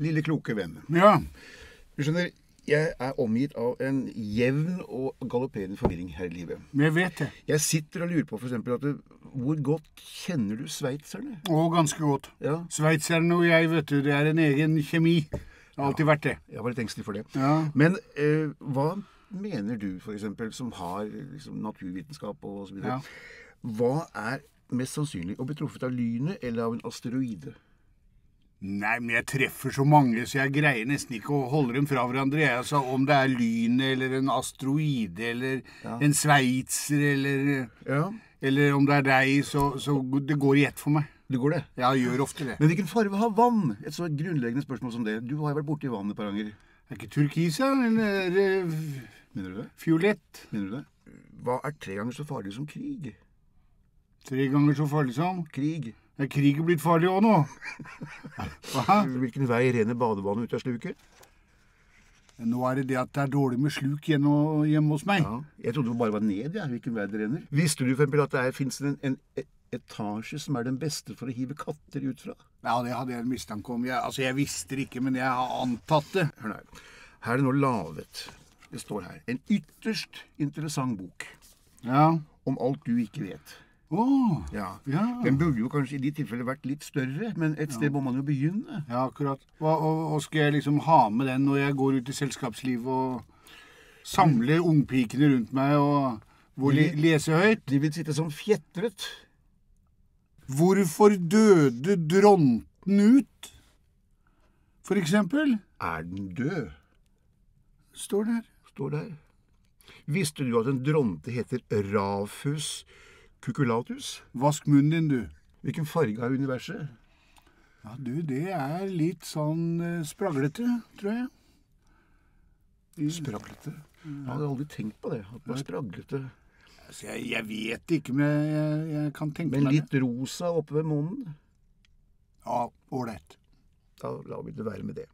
lille kloke venn. Ja. Du skjønner, jeg er omgitt av en jevn og galopperende forvirring her i livet. Jeg vet det. Jeg sitter og lurer på f.eks. at hvor godt kjenner du sveitserne? Å, ganske godt. Ja. Sveitserne og jeg, vet du, det er en egen kjemi. Det har alltid ja. vært det. Jeg var litt engstelig for det. Ja. Men eh, hva mener du, f.eks., som har liksom, naturvitenskap og så videre, hva er mest sannsynlig å bli truffet av lynet eller av en asteroide? Nei, men jeg treffer så mange, så jeg greier nesten ikke å holde dem fra hverandre. Jeg sa altså. om det er lyn eller en asteroide eller ja. en sveitser eller ja. Eller om det er deg, så, så det går i ett for meg. Det går det? Ja, jeg gjør ofte det. Men hvilken farge har vann? Et så grunnleggende spørsmål som det. Du har jo vært borti vannet et par ganger. Det er ikke turkis, ja. Mener du det? Fiolett. Mener du det? Hva er tre ganger så farlig som krig? Tre ganger så farlig som? Krig. Er krigen blitt farlig òg nå? Hvilken vei renner badevannet ut av sluket? Nå er det det at det er dårlig med sluk hjemme hos meg. Ja, jeg trodde det bare var ned. Ja. Hvilken vei det renner. Visste du for eksempel, at det fins en, en, e-, etasje som er den beste for å hive katter ut fra? Ja, det hadde jeg en mistanke om. Jeg, altså, jeg visste det ikke, men jeg har antatt det. Hør her. Her er det nå lavet. Det står her en ytterst interessant bok ja. om alt du ikke vet. Oh, ja. ja. Den burde jo kanskje i de tilfellene vært litt større, men et sted ja. må man jo begynne. Ja, akkurat. Og, og, og, skal jeg liksom ha med den når jeg går ut i selskapslivet og samler mm. ungpikene rundt meg og hvor de, lese høyt? De vil sitte sånn fjetret. Hvorfor døde dronten ut, for eksempel? Er den død? Står der. Står der. Visste du at en dronte heter Rafus? Kukulatus, Vask munnen din, du. Hvilken farge har universet? Ja, du, det er litt sånn eh, spraglete, tror jeg. I... Spraglete? Jeg hadde aldri tenkt på det. At det var spraglete. Altså, jeg, jeg, vet ikke, men jeg, jeg kan tenke men det Men litt rosa oppe ved munnen? Ja, ålreit. Da lar vi det være med det.